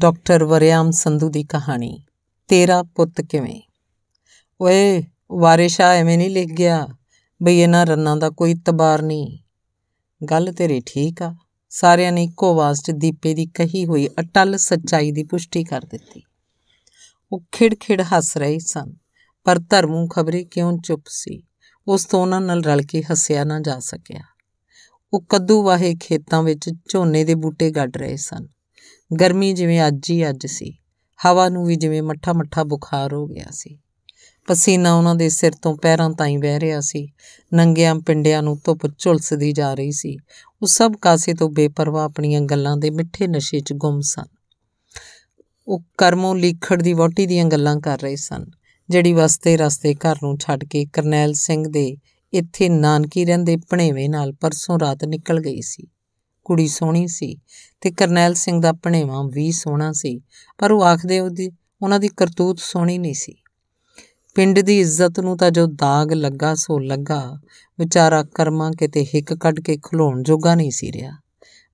doctor Waryam Sandhu ਦੀ ਕਹਾਣੀ ਤੇਰਾ ਪੁੱਤ ਕਿਵੇਂ ਓਏ ਵਾਰਿਸ਼ਾ ਐਵੇਂ ਨਹੀਂ ਲਿਖ ਗਿਆ ਬਈ ਇਹਨਾਂ ਰੰਨਾਂ ਦਾ ਕੋਈ ਤਬਾਰ ਨਹੀਂ ਗੱਲ ਤੇਰੀ ਠੀਕ ਆ ਸਾਰਿਆਂ ਨੇ ਇੱਕੋ ਆਵਾਜ਼ 'ਚ ਦੀਪੇ ਦੀ ਕਹੀ ਹੋਈ ਅਟਲ ਸੱਚਾਈ ਦੀ ਪੁਸ਼ਟੀ ਕਰ ਦਿੱਤੀ ਉਹ ਖਿੜ-ਖਿੜ ਹੱਸ ਰਹੇ ਸਨ ਪਰ ਧਰਮੂ ਖਬਰੇ ਕਿਉਂ ਚੁੱਪ ਸੀ ਉਸ ਤੋਂ ਉਹਨਾਂ ਨਾਲ ਰਲ ਕੇ ਹੱਸਿਆ ਨਾ ਜਾ ਸਕਿਆ ਉਹ ਕੱਦੂ ਵਾਹੇ ਖੇਤਾਂ ਵਿੱਚ ਝੋਨੇ ਦੇ ਬੂਟੇ ਗੱਡ ਰਹੇ ਸਨ ਗਰਮੀ ਜਿਵੇਂ ਅੱਜ ਹੀ ਅੱਜ ਸੀ ਹਵਾ ਨੂੰ ਵੀ ਜਿਵੇਂ ਮੱਠਾ ਮੱਠਾ ਬੁਖਾਰ ਹੋ ਗਿਆ ਸੀ ਪਸੀਨਾ ਉਹਨਾਂ ਦੇ ਸਿਰ ਤੋਂ ਪੈਰਾਂ ਤਾਈਂ ਵਹਿ ਰਿਹਾ ਸੀ ਨੰਗਿਆਂ ਪਿੰਡਿਆਂ ਨੂੰ ਧੁੱਪ ਝੁਲਸਦੀ ਜਾ ਰਹੀ ਸੀ ਉਹ ਸਭ ਕਾਸੇ ਤੋਂ ਬੇਪਰਵਾਹ ਆਪਣੀਆਂ ਗੱਲਾਂ ਦੇ ਮਿੱਠੇ ਨਸ਼ੇ 'ਚ ਗੁੰਮ ਸਨ ਉਹ ਕਰਮੋਂ ਲੀਖੜ ਦੀ ਵੋਟੀ ਦੀਆਂ ਗੱਲਾਂ ਕਰ ਰਹੇ ਸਨ ਜਿਹੜੀ ਵਸਤੇ ਰਸਤੇ ਘਰ ਨੂੰ ਛੱਡ ਕੇ ਕਰਨੈਲ ਸਿੰਘ ਦੇ ਇੱਥੇ ਨਾਨਕੀ ਰਹਿੰਦੇ ਭਣੇਵੇਂ ਨਾਲ ਪਰਸੋਂ ਰਾਤ ਨਿਕਲ ਗਈ ਸੀ ਕੁੜੀ ਸੋਹਣੀ ਸੀ ਤੇ ਕਰਨੈਲ ਸਿੰਘ ਦਾ ਭਣੇਵਾ ਵੀ ਸੋਹਣਾ ਸੀ ਪਰ ਉਹ ਆਖਦੇ ਉਹਦੀ ਉਹਨਾਂ ਦੀ ਕਰਤੂਤ ਸੋਹਣੀ ਨਹੀਂ ਸੀ ਪਿੰਡ ਦੀ ਇੱਜ਼ਤ ਨੂੰ ਤਾਂ ਜੋ ਦਾਗ ਲੱਗਾ ਸੋ ਲੱਗਾ ਵਿਚਾਰਾ ਕਰਮਾਂ ਕਿਤੇ ਹਿੱਕ ਕੱਢ ਕੇ ਖਲੋਣ ਜੋਗਾ ਨਹੀਂ ਸੀ ਰਿਹਾ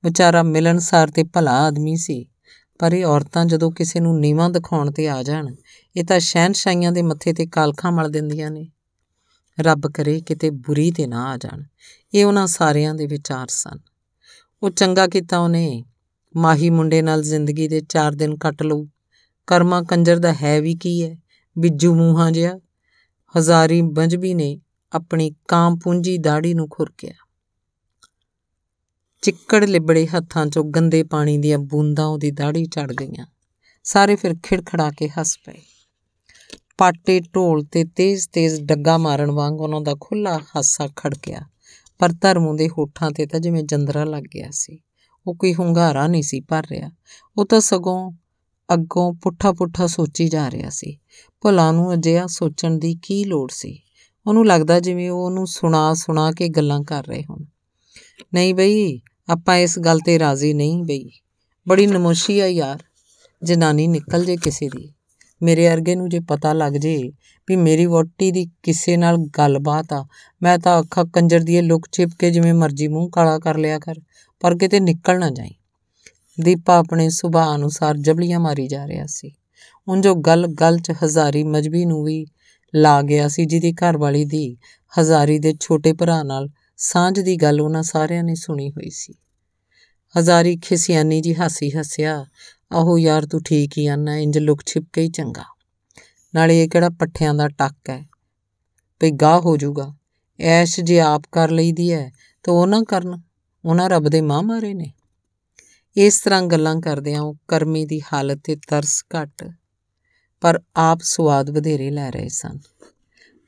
ਵਿਚਾਰਾ ਮਿਲਣਸਾਰ ਤੇ ਭਲਾ ਆਦਮੀ ਸੀ ਪਰ ਇਹ ਔਰਤਾਂ ਜਦੋਂ ਕਿਸੇ ਨੂੰ ਨੀਵਾਂ ਦਿਖਾਉਣ ਤੇ ਆ ਜਾਣ ਇਹ ਤਾਂ ਸ਼ਹਿਨਸ਼ਾਹੀਆਂ ਦੇ ਮੱਥੇ ਤੇ ਕਾਲਖਾਂ ਮਲ ਦਿੰਦੀਆਂ ਨੇ ਰੱਬ ਕਰੇ ਕਿਤੇ ਬੁਰੀ ਤੇ ਨਾ ਆ ਜਾਣ ਇਹ ਉਹਨਾਂ ਸਾਰਿਆਂ ਦੇ ਵਿਚਾਰ ਸਨ ਉਹ ਚੰਗਾ ਕੀਤਾ ਉਹਨੇ ਮਾਹੀ ਮੁੰਡੇ ਨਾਲ ਜ਼ਿੰਦਗੀ ਦੇ 4 ਦਿਨ ਕੱਟ ਲਊ ਕਰਮਾ ਕੰਜਰ ਦਾ ਹੈ ਵੀ ਕੀ ਹੈ ਬਿੱਜੂ ਮੂਹਾਂ ਜਿਆ ਹਜ਼ਾਰੀ ਬੰਜਬੀ ਨੇ ਆਪਣੀ ਕਾਮ ਪੂੰਜੀ ਦਾੜੀ ਨੂੰ ਖੁਰਕਿਆ ਚਿੱਕੜ ਲਿਬੜੇ ਹੱਥਾਂ 'ਚੋਂ ਗੰਦੇ ਪਾਣੀ ਦੀਆਂ ਬੂੰਦਾਂ ਉਹਦੀ ਦਾੜੀ ਚੜ ਗਈਆਂ ਸਾਰੇ ਫਿਰ ਖਿੜਖੜਾ ਕੇ ਹੱਸ ਪਏ ਪਾਟੇ ਢੋਲ ਤੇ ਤੇਜ਼-ਤੇਜ਼ ਡੱਗਾ ਮਾਰਨ ਵਾਂਗ ਉਹਨਾਂ ਦਾ ਖੁੱਲਾ ਹਾਸਾ ਖੜ ਗਿਆ ਪਰ ਧਰਮੂ ਦੇ ਹੋਠਾਂ ਤੇ ਤਾਂ ਜਿਵੇਂ ਜੰਦਰਾ ਲੱਗ ਗਿਆ ਸੀ ਉਹ ਕੋਈ ਹੁੰਗਾਰਾ ਨਹੀਂ ਸੀ ਭਰ ਰਿਹਾ ਉਹ ਤਾਂ ਸਗੋਂ ਅੱਗੋਂ ਪੁੱਠਾ-ਪੁੱਠਾ ਸੋਚੀ ਜਾ ਰਿਹਾ ਸੀ ਭਲਾ ਨੂੰ ਅਜਿਹਾ ਸੋਚਣ ਦੀ ਕੀ ਲੋੜ ਸੀ ਉਹਨੂੰ ਲੱਗਦਾ ਜਿਵੇਂ ਉਹ ਉਹਨੂੰ ਸੁਣਾ-ਸੁਣਾ ਕੇ ਗੱਲਾਂ ਕਰ ਰਹੇ ਹੋਣ ਨਹੀਂ ਬਈ ਆਪਾਂ ਇਸ ਗੱਲ ਤੇ ਰਾਜ਼ੀ ਨਹੀਂ ਬਈ ਬੜੀ ਨਮੋਸ਼ੀ ਆ ਯਾਰ ਜਨਾਨੀ ਨਿਕਲ ਜੇ ਕਿਸੇ ਦੀ ਮੇਰੇ ਅਰਗੇ ਨੂੰ ਜੇ ਪਤਾ ਲੱਗ ਜੇ ਵੀ ਮੇਰੀ ਵੋਟੀ ਦੀ ਕਿਸੇ ਨਾਲ ਗੱਲਬਾਤ ਆ ਮੈਂ ਤਾਂ ਅੱਖਾਂ ਕੰਜਰ ਦੀ ਲੁਕ ਛਿਪ ਕੇ ਜਿਵੇਂ ਮਰਜ਼ੀ ਮੂੰਹ ਕਾਲਾ ਕਰ ਲਿਆ ਕਰ ਪਰ ਕਿਤੇ ਨਿਕਲ ਨਾ ਜਾਈ ਦੀਪਾ ਆਪਣੇ ਸੁਭਾਅ ਅਨੁਸਾਰ ਜਬਲੀਆਂ ਮਾਰੀ ਜਾ ਰਿਹਾ ਸੀ ਉਹ ਜੋ ਗੱਲ ਗੱਲ 'ਚ ਹਜ਼ਾਰੀ ਮਜਬੀ ਨੂੰ ਵੀ ਲਾ ਗਿਆ ਸੀ ਜਿਹਦੀ ਘਰ ਵਾਲੀ ਦੀ ਹਜ਼ਾਰੀ ਦੇ ਛੋਟੇ ਭਰਾ ਨਾਲ ਸਾਂਝ ਦੀ ਗੱਲ ਉਹਨਾਂ ਸਾਰਿਆਂ ਨੇ ਸੁਣੀ ਹੋਈ ਸੀ ਹਜ਼ਾਰੀ ਖਿਸਿਆਨੀ ਜੀ ਹਾਸੀ ਹੱਸਿਆ ਆਹੋ ਯਾਰ ਤੂੰ ਠੀਕ ਹੀ ਆਨਾ ਇੰਜ ਲੁਕ ਛਿਪ ਕੇ ਹੀ ਚੰਗਾ ਨਾਲੇ ਇਹ ਕਿਹੜਾ ਪੱਠਿਆਂ ਦਾ ਟੱਕ ਹੈ ਭਈ ਗਾਹ ਹੋ ਜਾਊਗਾ ਐਸ਼ ਜੇ ਆਪ ਕਰ ਲਈਦੀ ਹੈ ਤਾਂ ਉਹ ਨਾ ਕਰਨ ਉਹਨਾਂ ਰੱਬ ਦੇ ਮਾਂ ਮਾਰੇ ਨੇ ਇਸ ਤਰ੍ਹਾਂ ਗੱਲਾਂ ਕਰਦੇ ਆ ਉਹ ਕਰਮੀ ਦੀ ਹਾਲਤ ਤੇ ਤਰਸ ਘਟ ਪਰ ਆਪ ਸਵਾਦ ਵਧੇਰੇ ਲੈ ਰਹੇ ਸਨ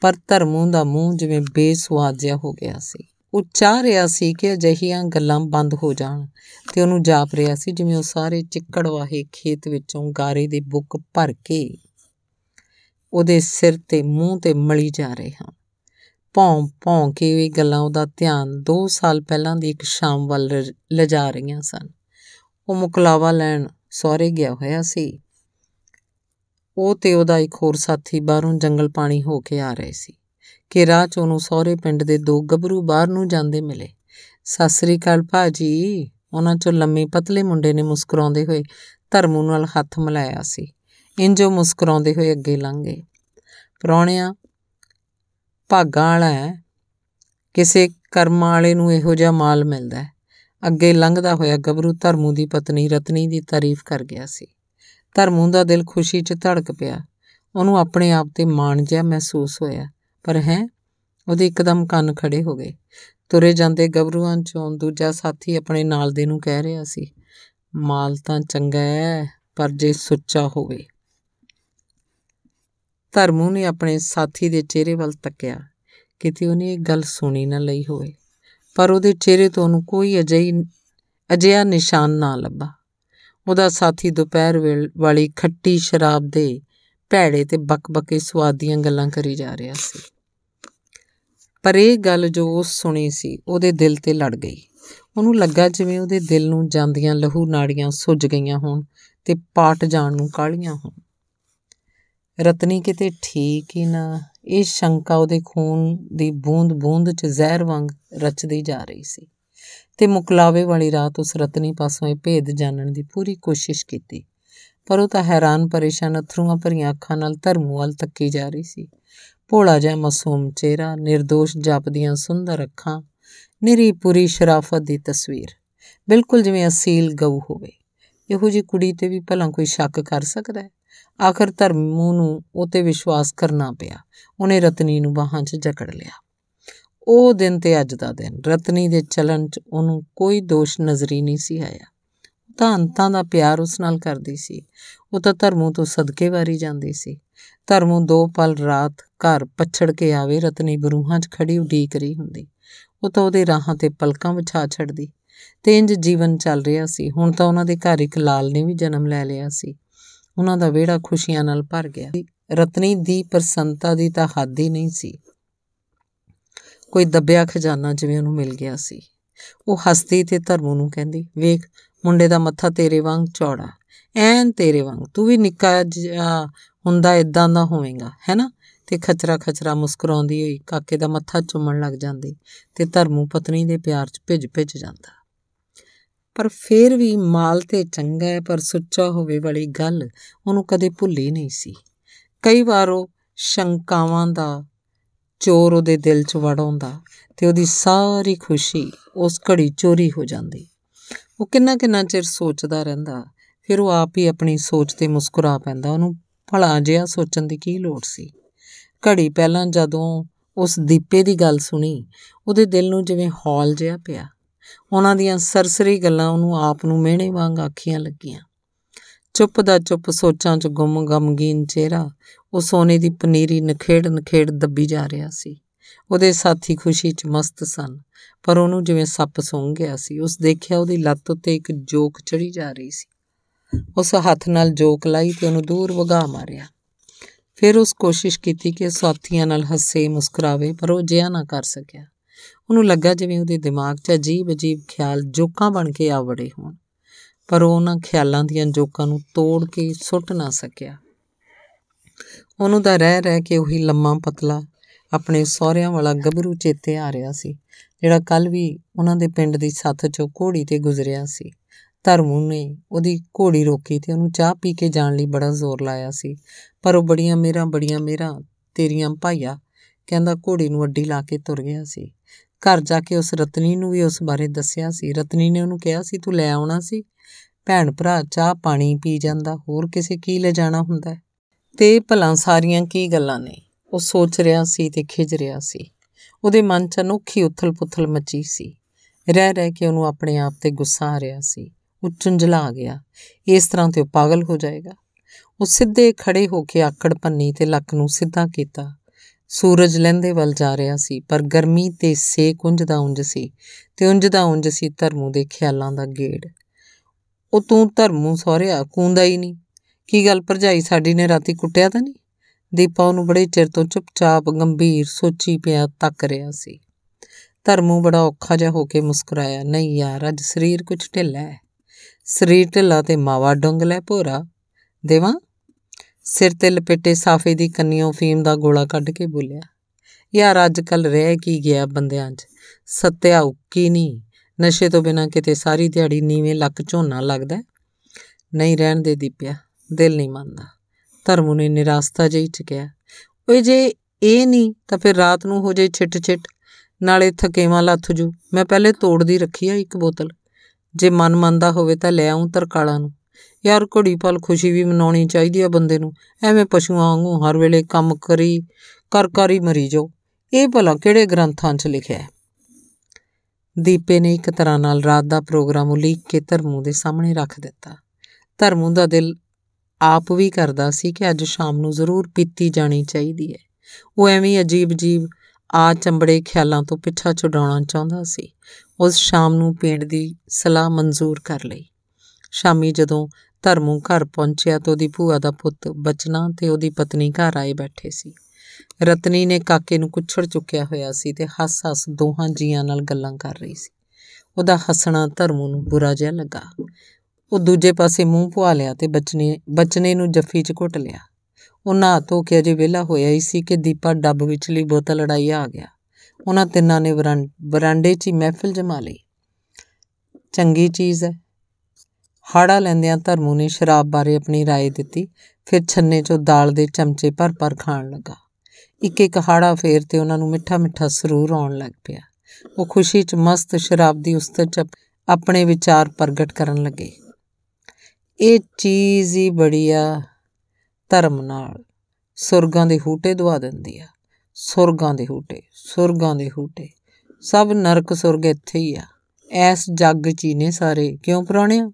ਪਰ ਧਰਮੂ ਦਾ ਮੂੰਹ ਜਿਵੇਂ ਬੇਸਵਾਦ ਜਿਹਾ ਹੋ ਗਿਆ ਸੀ ਉਹ ਚਾਹ ਰਿਹਾ ਸੀ ਕਿ ਅਜਿਹੀਆਂ ਗੱਲਾਂ ਬੰਦ ਹੋ ਜਾਣ ਤੇ ਉਹਨੂੰ ਜਾਪ ਰਿਹਾ ਸੀ ਜਿਵੇਂ ਉਹ ਸਾਰੇ ਚਿੱਕੜ ਵਾਹੇ ਖੇਤ ਵਿੱਚੋਂ ਗਾਰੇ ਦੇ ਬੁੱਕ ਭਰ ਕੇ ਉਹਦੇ ਸਿਰ ਤੇ ਮੂੰਹ ਤੇ ਮਲੀ ਜਾ ਰਹੇ ਹਾਂ ਭੌਂ ਭੌਂ ਕੇ ਇਹ ਗੱਲਾਂ ਉਹਦਾ ਧਿਆਨ 2 ਸਾਲ ਪਹਿਲਾਂ ਦੀ ਇੱਕ ਸ਼ਾਮ ਵੱਲ ਲਿਜਾ ਰਹੀਆਂ ਸਨ ਉਹ ਮੁਕਲਾਵਾ ਲੈਣ ਸੌਰੇ ਗਿਆ ਹੋਇਆ ਸੀ ਉਹ ਤੇ ਉਹਦਾ ਇੱਕ ਹੋਰ ਸਾਥੀ ਬਾਹਰੋਂ ਜੰਗਲ ਪਾਣੀ ਹੋ ਕੇ ਆ ਰਹੇ ਸੀ ਕਿ ਰਾਹ 'ਚ ਉਹਨੂੰ ਸੌਰੇ ਪਿੰਡ ਦੇ ਦੋ ਗੱਭਰੂ ਬਾਹਰ ਨੂੰ ਜਾਂਦੇ ਮਿਲੇ ਸਤਿ ਸ੍ਰੀ ਅਕਾਲ ਭਾਜੀ ਉਹਨਾਂ 'ਚੋਂ ਲੰਮੇ ਪਤਲੇ ਮੁੰਡੇ ਨੇ ਮੁਸਕਰਾਉਂਦੇ ਹੋਏ ਧਰਮੂ ਨਾਲ ਹੱਥ ਮਿਲਾਇਆ ਸੀ ਇੰਜ ਮੁਸਕਰਾਉਂਦੇ ਹੋਏ ਅੱਗੇ ਲੰਘ ਗਏ ਭਾਗਾ ਵਾਲਾ ਕਿਸੇ ਕਰਮਾਂ ਵਾਲੇ ਨੂੰ ਇਹੋ ਜਿਹਾ ਮਾਲ ਮਿਲਦਾ ਹੈ ਅੱਗੇ ਲੰਘਦਾ ਹੋਇਆ ਗਬਰੂ ਧਰਮੂ ਦੀ ਪਤਨੀ ਰਤਨੀ ਦੀ ਤਾਰੀਫ ਕਰ ਗਿਆ ਸੀ ਧਰਮੂ ਦਾ ਦਿਲ ਖੁਸ਼ੀ 'ਚ ਧੜਕ ਪਿਆ ਉਹਨੂੰ ਆਪਣੇ ਆਪ ਤੇ ਮਾਣ ਜਿਹਾ ਮਹਿਸੂਸ ਹੋਇਆ ਪਰ ਹੈ ਉਹਦੇ ਇੱਕਦਮ ਕੰਨ ਖੜੇ ਹੋ ਗਏ ਤੁਰੇ ਜਾਂਦੇ ਗਬਰੂਆਂ 'ਚੋਂ ਦੂਜਾ ਸਾਥੀ ਆਪਣੇ ਨਾਲ ਦੇ ਨੂੰ ਕਹਿ ਰਿਹਾ ਸੀ ਮਾਲ ਤਾਂ ਚੰਗਾ ਹੈ ਪਰ ਜੇ ਸੁੱਚਾ ਹੋਵੇ ਧਰਮੂ ਨੇ ਆਪਣੇ ਸਾਥੀ ਦੇ ਚਿਹਰੇ ਵੱਲ ਤੱਕਿਆ ਕਿਤੇ ਉਹਨੇ ਇਹ ਗੱਲ ਸੁਣੀ ਨਾ ਲਈ ਹੋਵੇ ਪਰ ਉਹਦੇ ਚਿਹਰੇ ਤੋਂ ਉਹਨੂੰ ਕੋਈ ਅਜਿਹੀ ਅਜਿਹਾ ਨਿਸ਼ਾਨ ਨਾ ਲੱਭਾ ਉਹਦਾ ਸਾਥੀ ਦੁਪਹਿਰ ਵਾਲੀ ਖੱਟੀ ਸ਼ਰਾਬ ਦੇ ਭੈੜੇ ਤੇ ਬਕਬਕੇ ਸਵਾਦ ਦੀਆਂ ਗੱਲਾਂ ਕਰੀ ਜਾ ਰਿਹਾ ਸੀ ਪਰ ਇਹ ਗੱਲ ਜੋ ਉਹ ਸੁਣੀ ਸੀ ਉਹਦੇ ਦਿਲ ਤੇ ਲੜ ਗਈ ਉਹਨੂੰ ਲੱਗਾ ਜਿਵੇਂ ਉਹਦੇ ਦਿਲ ਨੂੰ ਜਾਂਦੀਆਂ ਲਹੂ ਨਾੜੀਆਂ ਸੁੱਜ ਗਈਆਂ ਹੋਣ ਤੇ ਪਾਟ ਜਾਣ ਨੂੰ ਕਾਲੀਆਂ ਹੋਣ ਰਤਨੀ ਕਿਤੇ ਠੀਕ ਹੀ ਨਾ ਇਹ ਸ਼ੰਕਾ ਉਹਦੇ ਖੂਨ ਦੀ ਬੂੰਦ-ਬੂੰਦ 'ਚ ਜ਼ਹਿਰ ਵਾਂਗ ਰਚਦੀ ਜਾ ਰਹੀ ਸੀ ਤੇ ਮੁਕਲਾਵੇ ਵਾਲੀ ਰਾਤ ਉਸ ਰਤਨੀ ਪਾਸੋਂ ਇਹ ਭੇਦ ਜਾਣਨ ਦੀ ਪੂਰੀ ਕੋਸ਼ਿਸ਼ ਕੀਤੀ ਪਰ ਉਹ ਤਾਂ ਹੈਰਾਨ ਪਰੇਸ਼ਾਨ ਅਥਰੂਆਂ ਭਰੀਆਂ ਅੱਖਾਂ ਨਾਲ ਧਰਮੂ ਵੱਲ ਤੱਕੀ ਜਾ ਰਹੀ ਸੀ ਭੋਲਾ ਜਿਹਾ ਮਾਸੂਮ ਚਿਹਰਾ ਨਿਰਦੋਸ਼ ਜਪਦੀਆਂ ਸੁੰਦਰ ਅੱਖਾਂ ਨਿਰੀ ਪੂਰੀ ਸ਼ਰਾਫਤ ਦੀ ਤਸਵੀਰ ਬਿਲਕੁਲ ਜਿਵੇਂ ਅਸੀਲ ਗਊ ਹੋਵੇ ਇਹੋ ਜੀ ਕੁੜੀ ਤੇ ਵੀ ਭਲਾ ਕੋਈ ਸ਼ੱਕ ਕਰ ਸਕਦਾ ਹੈ ਆਖਰ ਧਰਮੂ ਨੂੰ ਉਤੇ ਵਿਸ਼ਵਾਸ ਕਰਨਾ ਪਿਆ ਉਹਨੇ ਰਤਨੀ ਨੂੰ ਬਾਹਾਂ 'ਚ ਜਕੜ ਲਿਆ ਉਹ ਦਿਨ ਤੇ ਅੱਜ ਦਾ ਦਿਨ ਰਤਨੀ ਦੇ ਚਲਨ 'ਚ ਉਹਨੂੰ ਕੋਈ ਦੋਸ਼ ਨਜ਼ਰੀ ਨਹੀਂ ਸੀ ਆਇਆ ਤਾਂ ਅੰਤਾਂ ਦਾ ਪਿਆਰ ਉਸ ਨਾਲ ਕਰਦੀ ਸੀ ਉਹ ਤਾਂ ਧਰਮੂ ਤੋਂ ਸਦਕੇ ਵਾਰੀ ਜਾਂਦੀ ਸੀ ਧਰਮੂ ਦੋ ਪਲ ਰਾਤ ਘਰ ਪਛੜ ਕੇ ਆਵੇ ਰਤਨੀ ਬਰੂਹਾਂ 'ਚ ਖੜੀ ਉਡੀਕ ਰਹੀ ਹੁੰਦੀ ਉਹ ਤਾਂ ਉਹਦੇ ਰਾਹਾਂ ਤੇ ਪਲਕਾਂ ਵਿਛਾ ਛੱਡਦੀ ਤੇ ਇੰਜ ਜੀਵਨ ਚੱਲ ਰਿਹਾ ਸੀ ਹੁਣ ਤਾਂ ਉਹਨਾਂ ਦੇ ਘਰ ਇੱਕ ਲਾਲ ਨੇ ਵੀ ਜਨਮ ਲੈ ਲਿਆ ਸੀ ਉਹਨਾਂ ਦਾ ਵਿਹੜਾ ਖੁਸ਼ੀਆਂ ਨਾਲ ਭਰ ਗਿਆ ਰਤਨੀ ਦੀ ਪ੍ਰਸੰਤਾ ਦੀ ਤਾਂ ਹੱਦ ਹੀ ਨਹੀਂ ਸੀ ਕੋਈ ਦੱਬਿਆ ਖਜ਼ਾਨਾ ਜਿਵੇਂ ਉਹਨੂੰ ਮਿਲ ਗਿਆ ਸੀ ਉਹ ਹੱਸਦੀ ਤੇ ਧਰਮੂ ਨੂੰ ਕਹਿੰਦੀ ਵੇਖ ਮੁੰਡੇ ਦਾ ਮੱਥਾ ਤੇਰੇ ਵਾਂਗ ਚੌੜਾ ਐਨ ਤੇਰੇ ਵਾਂਗ ਤੂੰ ਵੀ ਨਿੱਕਾ ਹੁੰਦਾ ਇਦਾਂ ਦਾ ਹੋਵੇਂਗਾ ਹੈਨਾ ਤੇ ਖਚਰਾ ਖਚਰਾ ਮੁਸਕਰਾਉਂਦੀ ਹੋਈ ਕਾਕੇ ਦਾ ਮੱਥਾ ਚੁੰਮਣ ਲੱਗ ਜਾਂਦੀ ਤੇ ਧਰਮੂ ਪਤਨੀ ਦੇ ਪਿਆਰ 'ਚ ਭਿੱਜ ਭਿੱਜ ਜਾਂਦਾ ਪਰ ਫੇਰ ਵੀ ਮਾਲ ਤੇ ਚੰਗਾ ਹੈ ਪਰ ਸੁੱਚਾ ਹੋਵੇ ਵਾਲੀ ਗੱਲ ਉਹਨੂੰ ਕਦੇ ਭੁੱਲੀ ਨਹੀਂ ਸੀ ਕਈ ਵਾਰ ਉਹ ਸ਼ੰਕਾਵਾਂ ਦਾ ਚੋਰ ਉਹਦੇ ਦਿਲ 'ਚ ਵੜਾਉਂਦਾ ਤੇ ਉਹਦੀ ਸਾਰੀ ਖੁਸ਼ੀ ਉਸ ਘੜੀ ਚੋਰੀ ਹੋ ਜਾਂਦੀ ਉਹ ਕਿੰਨਾ ਕਿੰਨਾ ਚਿਰ ਸੋਚਦਾ ਰਹਿੰਦਾ ਫਿਰ ਉਹ ਆਪ ਹੀ ਆਪਣੀ ਸੋਚ ਤੇ ਮੁਸਕਰਾ ਪੈਂਦਾ ਉਹਨੂੰ ਭਲਾ ਜਿਹਾ ਸੋਚਣ ਦੀ ਕੀ ਲੋੜ ਸੀ ਘੜੀ ਪਹਿਲਾਂ ਜਦੋਂ ਉਸ ਦੀਪੇ ਦੀ ਗੱਲ ਸੁਣੀ ਉਹਦੇ ਦਿਲ ਨੂੰ ਜਿਵੇਂ ਹੌਲ ਜਿਆ ਪਿਆ ਉਹਨਾਂ ਦੀਆਂ ਸਰਸਰੀ ਗੱਲਾਂ ਉਹਨੂੰ ਆਪ ਨੂੰ ਮਿਹਣੇ ਵਾਂਗ ਆਖੀਆਂ ਲੱਗੀਆਂ ਚੁੱਪ ਦਾ ਚੁੱਪ ਸੋਚਾਂ 'ਚ ਗੁੰਮ ਗਮਗੀਨ ਚਿਹਰਾ ਉਹ ਸੋਨੇ ਦੀ ਪਨੀਰੀ ਨਖੇੜ ਨਖੇੜ ਦੱਬੀ ਜਾ ਰਿਹਾ ਸੀ ਉਹਦੇ ਸਾਥੀ ਖੁਸ਼ੀ 'ਚ ਮਸਤ ਸਨ ਪਰ ਉਹਨੂੰ ਜਿਵੇਂ ਸੱਪ ਸੁੰਘ ਗਿਆ ਸੀ ਉਸ ਦੇਖਿਆ ਉਹਦੀ ਲੱਤ ਉੱਤੇ ਇੱਕ ਜੋਕ ਚੜੀ ਜਾ ਰਹੀ ਸੀ ਉਸ ਹੱਥ ਨਾਲ ਜੋਕ ਲਾਈ ਤੇ ਉਹਨੂੰ ਦੂਰ ਵਗਾ ਮਾਰਿਆ ਫਿਰ ਉਸ ਕੋਸ਼ਿਸ਼ ਕੀਤੀ ਕਿ ਸਾਥੀਆਂ ਨਾਲ ਹੱਸੇ ਮੁਸਕਰਾਵੇ ਪਰ ਉਹ ਜਿਆ ਨਾ ਕਰ ਸਕਿਆ ਉਹਨੂੰ ਲੱਗਾ ਜਿਵੇਂ ਉਹਦੇ ਦਿਮਾਗ 'ਚ ਅਜੀਬ-ਅਜੀਬ ਖਿਆਲ ਜੋਕਾਂ ਬਣ ਕੇ ਆ ਵੜੇ ਹੋਣ ਪਰ ਉਹ ਉਹਨਾਂ ਖਿਆਲਾਂ ਦੀਆਂ ਜੋਕਾਂ ਨੂੰ ਤੋੜ ਕੇ ਸੁੱਟ ਨਾ ਸਕਿਆ ਉਹਨੂੰ ਤਾਂ ਰਹਿ ਰਹਿ ਕੇ ਉਹੀ ਲੰਮਾ ਪਤਲਾ ਆਪਣੇ ਸਹੁਰਿਆਂ ਵਾਲਾ ਗੱਭਰੂ ਚੇਤੇ ਆ ਰਿਹਾ ਸੀ ਜਿਹੜਾ ਕੱਲ ਵੀ ਉਹਨਾਂ ਦੇ ਪਿੰਡ ਦੀ ਸੱਥ 'ਚੋਂ ਘੋੜੀ ਤੇ ਗੁਜ਼ਰਿਆ ਸੀ ਧਰਮੂ ਨੇ ਉਹਦੀ ਘੋੜੀ ਰੋਕੀ ਤੇ ਉਹਨੂੰ ਚਾਹ ਪੀ ਕੇ ਜਾਣ ਲਈ ਬੜਾ ਜ਼ੋਰ ਲਾਇਆ ਸੀ ਪਰ ਉਹ ਬੜੀਆਂ ਮੇਰਾ ਬੜੀਆਂ ਮੇਰਾ ਤੇਰੀਆਂ ਭਾਈਆ ਕਹਿੰਦਾ ਘੋੜੀ ਨੂੰ ਅੱਡੀ ਲਾ ਕੇ ਤੁਰ ਗਿਆ ਸੀ ਘਰ ਜਾ ਕੇ ਉਸ ਰਤਨੀ ਨੂੰ ਵੀ ਉਸ ਬਾਰੇ ਦੱਸਿਆ ਸੀ ਰਤਨੀ ਨੇ ਉਹਨੂੰ ਕਿਹਾ ਸੀ ਤੂੰ ਲੈ ਆਉਣਾ ਸੀ ਭੈਣ ਭਰਾ ਚਾਹ ਪਾਣੀ ਪੀ ਜਾਂਦਾ ਹੋਰ ਕਿਸੇ ਕੀ ਲੈ ਜਾਣਾ ਹੁੰਦਾ ਤੇ ਭਲਾ ਸਾਰੀਆਂ ਕੀ ਗੱਲਾਂ ਨੇ ਉਹ ਸੋਚ ਰਿਹਾ ਸੀ ਤੇ ਖਿਜ ਰਿਹਾ ਸੀ ਉਹਦੇ ਮਨ 'ਚ ਅਨੋਖੀ ਉਥਲ-ਪੁਥਲ ਮਚੀ ਸੀ ਰਹਿ ਰਹਿ ਕੇ ਉਹਨੂੰ ਆਪਣੇ ਆਪ ਤੇ ਗੁੱਸਾ ਆ ਰਿਹਾ ਸੀ ਉਹ ਚੁੰਝਲਾ ਗਿਆ ਇਸ ਤਰ੍ਹਾਂ ਤੇ ਉਹ ਪਾਗਲ ਹੋ ਜਾਏਗਾ ਉਹ ਸਿੱਧੇ ਖੜੇ ਹੋ ਕੇ ਆਕੜ ਪੰਨੀ ਤੇ ਲੱਕ ਨੂੰ ਸਿੱਧਾ ਕੀਤਾ ਸੂਰਜ ਲਹਿੰਦੇ ਵੱਲ ਜਾ ਰਿਹਾ ਸੀ ਪਰ ਗਰਮੀ ਤੇ ਸੇਕ ਉਂਝ ਦਾ ਉਂਝ ਸੀ ਤੇ ਉਂਝ ਦਾ ਉਂਝ ਸੀ ਧਰਮੂ ਦੇ ਖਿਆਲਾਂ ਦਾ ਗੇੜ ਉਹ ਤੂੰ ਧਰਮੂ ਸੋਹਰਿਆ ਕੂੰਦਾ ਹੀ ਨਹੀਂ ਕੀ ਗੱਲ ਭਰਜਾਈ ਸਾਡੀ ਨੇ ਰਾਤੀ ਕੁੱਟਿਆ ਤਾਂ ਨਹੀਂ ਦੀਪਾ ਉਹਨੂੰ ਬੜੇ ਚਿਰ ਤੋਂ ਚੁੱਪਚਾਪ ਗੰਭੀਰ ਸੋਚੀ ਪਿਆ ਤੱਕ ਰਿਹਾ ਸੀ ਧਰਮੂ ਬੜਾ ਔਖਾ ਜਿਹਾ ਹੋ ਕੇ ਮੁਸਕਰਾਇਆ ਨਹੀਂ ਯਾਰ ਅੱਜ ਸਰੀਰ ਕੁਝ ਢਿੱਲਾ ਹੈ ਸਰੀਰ ਢਿੱਲਾ ਤੇ ਮਾਵਾ ਡੰਗਲਾ ਭੋਰਾ ਦੇਵਾ ਸਿਰ ਤੇ ਲਪੇਟੇ ਸਾਫੇ ਦੀ ਕੰਨੀਓ ਫੀਮ ਦਾ ਗੋਲਾ ਕੱਢ ਕੇ ਬੋਲਿਆ ਯਾਰ ਅੱਜ ਕੱਲ ਰਹਿ ਕੀ ਗਿਆ ਬੰਦਿਆਂ 'ਚ ਸੱਤਿਆ ਉੱਕੀ ਨਹੀਂ ਨਸ਼ੇ ਤੋਂ ਬਿਨਾ ਕਿਤੇ ਸਾਰੀ ਦਿਹਾੜੀ ਨੀਵੇਂ ਲੱਕ ਝੋਨਾ ਲੱਗਦਾ ਨਹੀਂ ਰਹਿਣ ਦੇ ਦੀਪਿਆ ਦਿਲ ਨਹੀਂ ਮੰਨਦਾ ਧਰਮੂ ਨੇ ਨਿਰਾਸਤਾ ਜਿਹੀ ਟਿਕਿਆ ਓਏ ਜੇ ਇਹ ਨਹੀਂ ਤਾਂ ਫਿਰ ਰਾਤ ਨੂੰ ਹੋ ਜੇ ਛਿੱਟ ਛਿੱਟ ਨਾਲੇ ਥਕੇਵਾਂ ਲੱਥ ਜੂ ਮੈਂ ਪਹਿਲੇ ਤੋੜਦੀ ਰੱਖੀ ਆ ਇੱਕ ਬੋਤਲ ਜੇ ਮਨ ਮੰਨਦਾ ਹੋਵੇ ਤਾਂ ਲੈ ਆਉਂ ਤਰਕਾਲਾਂ ਨੂੰ ਯਾਰ ਘੜੀ ਪਲ ਖੁਸ਼ੀ ਵੀ ਮਨਾਉਣੀ ਚਾਹੀਦੀ ਆ ਬੰਦੇ ਨੂੰ ਐਵੇਂ ਪਸ਼ੂਆਂ ਵਾਂਗੂ ਹਰ ਵੇਲੇ ਕੰਮ ਕਰੀ ਕਰ ਕਰੀ ਮਰੀ ਜਾਓ ਇਹ ਭਲਾ ਕਿਹੜੇ ਗ੍ਰੰਥਾਂ 'ਚ ਲਿਖਿਆ ਹੈ ਦੀਪੇ ਨੇ ਇੱਕ ਤਰ੍ਹਾਂ ਨਾਲ ਰਾਤ ਦਾ ਪ੍ਰੋਗਰਾਮ ਉਲੀਕ ਕੇ ਧਰਮੂ ਦੇ ਸਾਹਮਣੇ ਰੱਖ ਦਿੱਤਾ ਧਰਮੂ ਦਾ ਦਿਲ ਆਪ ਵੀ ਕਰਦਾ ਸੀ ਕਿ ਅੱਜ ਸ਼ਾਮ ਨੂੰ ਜ਼ਰੂਰ ਪੀਤੀ ਜਾਣੀ ਚਾਹੀਦੀ ਹੈ ਉਹ ਐਵੇਂ ਅਜੀਬ-ਜੀਬ ਆ ਚੰਬੜੇ ਖਿਆਲਾਂ ਤੋਂ ਪਿੱਛਾ ਛੁਡਾਉਣਾ ਚਾਹੁੰਦਾ ਸੀ ਉਸ ਸ਼ਾਮ ਨੂੰ ਪੇਂਡ ਦੀ ਸਲਾਹ ਮਨਜ਼ੂਰ ਕਰ ਲਈ ਸ਼ਾਮੀ ਜਦੋਂ ਧਰਮੂ ਘਰ ਪਹੁੰਚਿਆ ਤਾਂ ਉਹਦੀ ਭੂਆ ਦਾ ਪੁੱਤ ਬਚਨਾ ਤੇ ਉਹਦੀ ਪਤਨੀ ਘਰ ਆਏ ਬੈਠੇ ਸੀ ਰਤਨੀ ਨੇ ਕਾਕੇ ਨੂੰ ਕੁਛੜ ਚੁੱਕਿਆ ਹੋਇਆ ਸੀ ਤੇ ਹੱਸ-ਹੱਸ ਦੋਹਾਂ ਜੀਆਂ ਨਾਲ ਗੱਲਾਂ ਕਰ ਰਹੀ ਸੀ ਉਹਦਾ ਹੱਸਣਾ ਧਰਮੂ ਨੂੰ ਬੁਰਾ ਜਿਹਾ ਲੱਗਾ ਉਹ ਦੂਜੇ ਪਾਸੇ ਮੂੰਹ ਪੁਆ ਲਿਆ ਤੇ ਬਚਨੇ ਬਚਨੇ ਨੂੰ ਜੱਫੀ 'ਚ ਘੁੱਟ ਲਿਆ ਉਹਨਾਂ ਹੱਥੋਂ ਕਿ ਅਜੇ ਵਿਹਲਾ ਹੋਇਆ ਹੀ ਸੀ ਕਿ ਦੀਪਾ ਡੱਬ ਵਿੱਚਲੀ ਬੋਤਲ ਲੜਾਈ ਆ ਗਿਆ ਉਹਨਾਂ ਤਿੰਨਾਂ ਨੇ ਬਰਾਂਡੇ 'ਚ ਹੀ ਮਹਿਫਿਲ ਜਮਾ ਲਈ ਚੰਗੀ ਚੀਜ਼ ਹੈ ਹਾੜਾ ਲੈਂਦਿਆਂ ਧਰਮੂ ਨੇ ਸ਼ਰਾਬ ਬਾਰੇ ਆਪਣੀ رائے ਦਿੱਤੀ ਫਿਰ ਛੰਨੇ 'ਚੋਂ ਦਾਲ ਦੇ ਚਮਚੇ ਭਰ-ਭਰ ਖਾਣ ਲੱਗਾ ਇੱਕ ਇੱਕ ਹਾੜਾ ਫੇਰ ਤੇ ਉਹਨਾਂ ਨੂੰ ਮਿੱਠਾ-ਮਿੱਠਾ ਸਰੂਰ ਆਉਣ ਲੱਗ ਪਿਆ ਉਹ ਖੁਸ਼ੀ 'ਚ ਮਸਤ ਸ਼ਰਾਬ ਦੀ ਉਸਤ 'ਚ ਆਪਣੇ ਵਿਚਾਰ ਪ੍ਰਗਟ ਕਰਨ ਲੱਗੇ ਇਹ ਚੀਜ਼ ਹੀ ਬੜੀਆ ਧਰਮ ਨਾਲ ਸੁਰਗਾਂ ਦੇ ਹੂਟੇ ਦਵਾ ਦਿੰਦੀ ਆ ਸੁਰਗਾਂ ਦੇ ਹੂਟੇ ਸੁਰਗਾਂ ਦੇ ਹੂਟੇ ਸਭ ਨਰਕ ਸੁਰਗ ਇੱਥੇ ਹੀ ਆ ਐਸ ਜੱਗ ਚੀਨੇ ਸਾਰੇ ਕਿਉਂ ਪ੍ਰਾਣਿਆ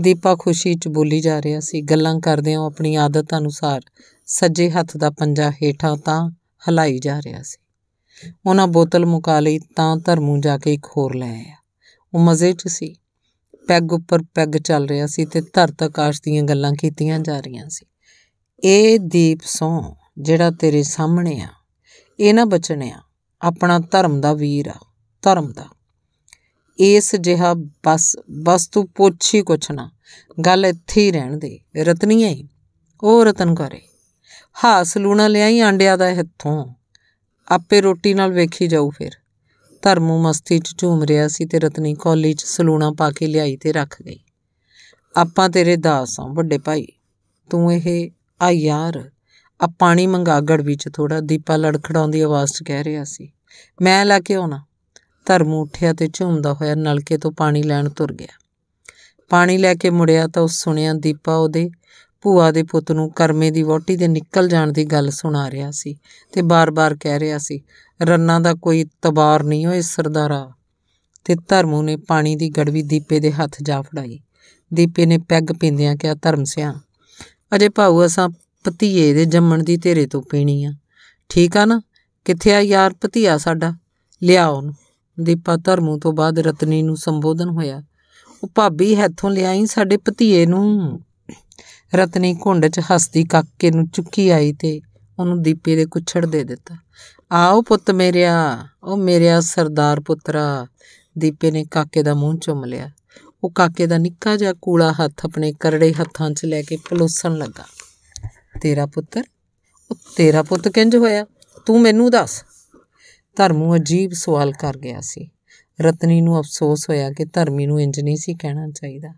ਦੀਪਾ ਖੁਸ਼ੀ 'ਚ ਬੋਲੀ ਜਾ ਰਿਹਾ ਸੀ ਗੱਲਾਂ ਕਰਦੇ ਹਾਂ ਆਪਣੀ ਆਦਤ ਅਨੁਸਾਰ ਸੱਜੇ ਹੱਥ ਦਾ ਪੰਜਾ ਹੇਠਾਂ ਤਾਂ ਹਲਾਈ ਜਾ ਰਿਹਾ ਸੀ ਉਹਨਾਂ ਬੋਤਲ ਮੁਕਾ ਲਈ ਤਾਂ ਧਰਮੂ ਜਾ ਕੇ ਇੱਕ ਹੋਰ ਲੈ ਆਇਆ ਉਹ ਮਜ਼ੇ 'ਚ ਸੀ ਪੈਗ ਉੱਪਰ ਪੈਗ ਚੱਲ ਰਿਹਾ ਸੀ ਤੇ ਧਰਤ ਆਕਾਸ਼ ਦੀਆਂ ਗੱਲਾਂ ਕੀਤੀਆਂ ਜਾ ਰਹੀਆਂ ਸੀ ਇਹ ਦੀਪ ਸੋਂ ਜਿਹੜਾ ਤੇਰੇ ਸਾਹਮਣੇ ਆ ਇਹ ਨਾ ਬਚਣਿਆ ਆਪਣਾ ਧਰਮ ਦਾ ਵੀਰ ਆ ਧਰਮ ਦਾ ਇਸ ਜਿਹਾ ਬਸ ਬਸ ਤੂੰ ਪੁੱਛ ਹੀ ਕੁਛ ਨਾ ਗੱਲ ਇੱਥੇ ਹੀ ਰਹਿਣ ਦੇ ਹੀ ਉਹ ਰਤਨ ਕਰੇ ਹਾਸ ਲੂਣਾ ਲਿਆ ਹੀ ਆਂਡਿਆਂ ਦਾ ਹੱਥੋਂ ਆਪੇ ਰੋਟੀ ਨਾਲ ਵੇਖੀ ਜਾਊ ਫਿਰ ਧਰਮੂ ਮਸਤੀ 'ਚ ਝੂਮ ਰਿਹਾ ਸੀ ਤੇ ਰਤਨੀ ਕੋਲੀ 'ਚ ਸਲੂਣਾ ਪਾ ਕੇ ਲਿਆਈ ਤੇ ਰੱਖ ਗਈ ਆਪਾਂ ਤੇਰੇ ਦਾਸ ਆ ਵੱਡੇ ਭਾਈ ਤੂੰ ਇਹ ਆ ਯਾਰ ਆ ਪਾਣੀ ਮੰਗਾ ਗੜਵੀ 'ਚ ਥੋੜਾ ਦੀਪਾ ਲੜਖੜਾਉਂਦੀ ਆਵਾਜ਼ 'ਚ ਕਹਿ ਰਿਹਾ ਸੀ ਮੈਂ ਲੈ ਕੇ ਆਉਣਾ ਧਰਮ ਉੱਠਿਆ ਤੇ ਝੂਮਦਾ ਹੋਇਆ ਨਲਕੇ ਤੋਂ ਪਾਣੀ ਲੈਣ ਤੁਰ ਗਿਆ ਪਾਣੀ ਲੈ ਕੇ ਮੁੜਿਆ ਤਾਂ ਉਸ ਸੁਣਿਆ ਦੀਪਾ ਉਹਦੇ ਭੂਆ ਦੇ ਪੁੱਤ ਨੂੰ ਕਰਮੇ ਦੀ ਵੋਟੀ ਦੇ ਨਿਕਲ ਜਾਣ ਦੀ ਗੱਲ ਸੁਣਾ ਰਿਹਾ ਸੀ ਤੇ ਬਾਰ-ਬਾਰ ਕਹਿ ਰਿਹਾ ਸੀ ਰੰਨਾ ਦਾ ਕੋਈ ਤਬਾਰ ਨਹੀਂ ਹੋਏ ਸਰਦਾਰਾ ਤੇ ਧਰਮੂ ਨੇ ਪਾਣੀ ਦੀ ਗੜਵੀ ਦੀਪੇ ਦੇ ਹੱਥ ਜਾ ਫੜਾਈ ਦੀਪੇ ਨੇ ਪੈਗ ਪਿੰਦਿਆਂ ਕਿਹਾ ਧਰਮ ਸਿਆ ਅਜੇ ਭਾਊ ਅਸਾਂ ਪਤੀਏ ਦੇ ਜੰਮਣ ਦੀ ਤੇਰੇ ਤੋਂ ਪੀਣੀ ਆ ਠੀਕ ਆ ਨਾ ਕਿੱਥੇ ਆ ਯਾਰ ਪਤੀਆ ਸਾਡਾ ਲਿਆਓ ਦੀਪਾ ਧਰਮੂ ਤੋਂ ਬਾਅਦ ਰਤਨੀ ਨੂੰ ਸੰਬੋਧਨ ਹੋਇਆ ਉਹ ਭਾਬੀ ਹੱਥੋਂ ਲਿਆਈ ਸਾਡੇ ਭਤੀਏ ਨੂੰ ਰਤਨੀ ਘੁੰਡ 'ਚ ਹਸਦੀ ਕਾਕੇ ਨੂੰ ਚੁੱਕੀ ਆਈ ਤੇ ਉਹਨੂੰ ਦੀਪੇ ਦੇ ਕੁਛੜ ਦੇ ਦਿੱਤਾ ਆਓ ਪੁੱਤ ਮੇਰਿਆ ਉਹ ਮੇਰਿਆ ਸਰਦਾਰ ਪੁੱਤਰਾ ਦੀਪੇ ਨੇ ਕਾਕੇ ਦਾ ਮੂੰਹ ਚੁੰਮ ਲਿਆ ਉਹ ਕਾਕੇ ਦਾ ਨਿੱਕਾ ਜਿਹਾ ਕੂਲਾ ਹੱਥ ਆਪਣੇ ਕਰੜੇ ਹੱਥਾਂ 'ਚ ਲੈ ਕੇ ਪਲੋਸਣ ਲੱਗਾ ਤੇਰਾ ਪੁੱਤਰ ਉਹ ਤੇਰਾ ਪੁੱਤ ਕਿੰਜ ਹੋਇਆ ਤੂੰ ਮੈਨੂੰ ਦੱਸ ਧਰਮੂ ਅਜੀਬ ਸਵਾਲ ਕਰ ਗਿਆ ਸੀ ਰਤਨੀ ਨੂੰ ਅਫਸੋਸ ਹੋਇਆ ਕਿ ਧਰਮੀ ਨੂੰ ਇੰਜ ਨਹੀਂ ਸੀ ਕਹਿਣਾ ਚਾਹੀਦਾ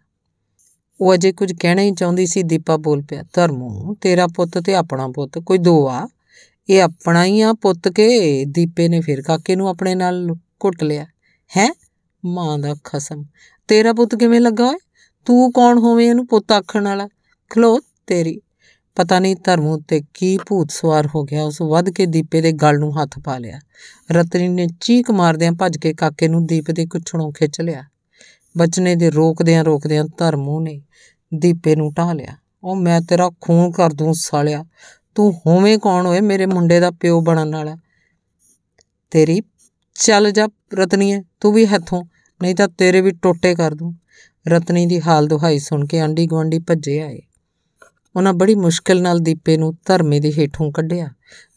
ਉਹ ਅਜੇ ਕੁਝ ਕਹਿਣਾ ਹੀ ਚਾਹੁੰਦੀ ਸੀ ਦੀਪਾ ਬੋਲ ਪਿਆ ਧਰਮੂ ਤੇਰਾ ਪੁੱਤ ਤੇ ਆਪਣਾ ਪੁੱਤ ਕੋਈ ਦੋ ਆ ਇਹ ਆਪਣਾ ਹੀ ਆ ਪੁੱਤ ਕੇ ਦੀਪੇ ਨੇ ਫਿਰ ਕਾਕੇ ਨੂੰ ਆਪਣੇ ਨਾਲ ਘੁੱਟ ਲਿਆ ਹੈ ਮਾਂ ਦਾ ਖਸਮ ਤੇਰਾ ਪੁੱਤ ਕਿਵੇਂ ਲੱਗਾ ਓਏ ਤੂੰ ਕੌਣ ਹੋਵੇਂ ਇਹਨੂੰ ਪੁੱਤ ਆਖਣ ਵਾਲਾ ਖਲੋ ਤੇਰੀ ਪਤਾ ਨਹੀਂ ਧਰਮ ਉੱਤੇ ਕੀ ਭੂਤ ਸਵਾਰ ਹੋ ਗਿਆ ਉਸ ਵੱਧ ਕੇ ਦੀਪੇ ਦੇ ਗਲ ਨੂੰ ਹੱਥ ਪਾ ਲਿਆ ਰਤਨੀ ਨੇ ਚੀਕ ਮਾਰਦਿਆਂ ਭੱਜ ਕੇ ਕਾਕੇ ਨੂੰ ਦੀਪ ਦੇ ਕੁੱਛਣੋਂ ਖਿੱਚ ਲਿਆ ਬਚਨੇ ਦੇ ਰੋਕਦਿਆਂ ਰੋਕਦਿਆਂ ਧਰਮੂ ਨੇ ਦੀਪੇ ਨੂੰ ਢਾ ਲਿਆ ਉਹ ਮੈਂ ਤੇਰਾ ਖੂਨ ਕਰ ਦੂੰ ਸਾਲਿਆ ਤੂੰ ਹੋਵੇਂ ਕੌਣ ਹੋਏ ਮੇਰੇ ਮੁੰਡੇ ਦਾ ਪਿਓ ਬਣਨ ਵਾਲਾ ਤੇਰੀ ਚੱਲ ਜਾ ਰਤਨੀਏ ਤੂੰ ਵੀ ਹੱਥੋਂ ਨਹੀਂ ਤਾਂ ਤੇਰੇ ਵੀ ਟੋਟੇ ਕਰ ਦੂੰ ਰਤਨੀ ਦੀ ਹਾਲ ਦੁਹਾਈ ਸੁਣ ਕੇ ਆਂਡੀ ਗਵਾਂਡੀ ਭੱਜੇ ਆਏ ਉਹਨਾਂ ਬੜੀ ਮੁਸ਼ਕਲ ਨਾਲ ਦੀਪੇ ਨੂੰ ਧਰਮੇ ਦੇ ਹੇਠੋਂ ਕੱਢਿਆ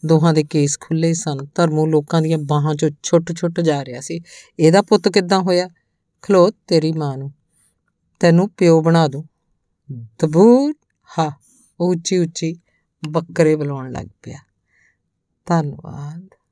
ਦੋਹਾਂ ਦੇ ਕੇਸ ਖੁੱਲੇ ਸਨ ਧਰਮੂ ਲੋਕਾਂ ਦੀਆਂ ਬਾਹਾਂ 'ਚੋਂ ਛੁੱਟ-ਛੁੱਟ ਜਾ ਰਿਹਾ ਸੀ ਇਹਦਾ ਪੁੱਤ ਕਿੱਦਾਂ ਹੋਇਆ ਖਲੋ ਤੇਰੀ ਮਾਂ ਨੂੰ ਤੈਨੂੰ ਪਿਓ ਬਣਾ ਦੂੰ ਦਬੂਰ ਹਾ ਉੱਚੀ ਉੱਚੀ ਬੱਕਰੇ ਬੁਲਾਉਣ ਲੱਗ ਪਿਆ ਧੰਨਵਾਦ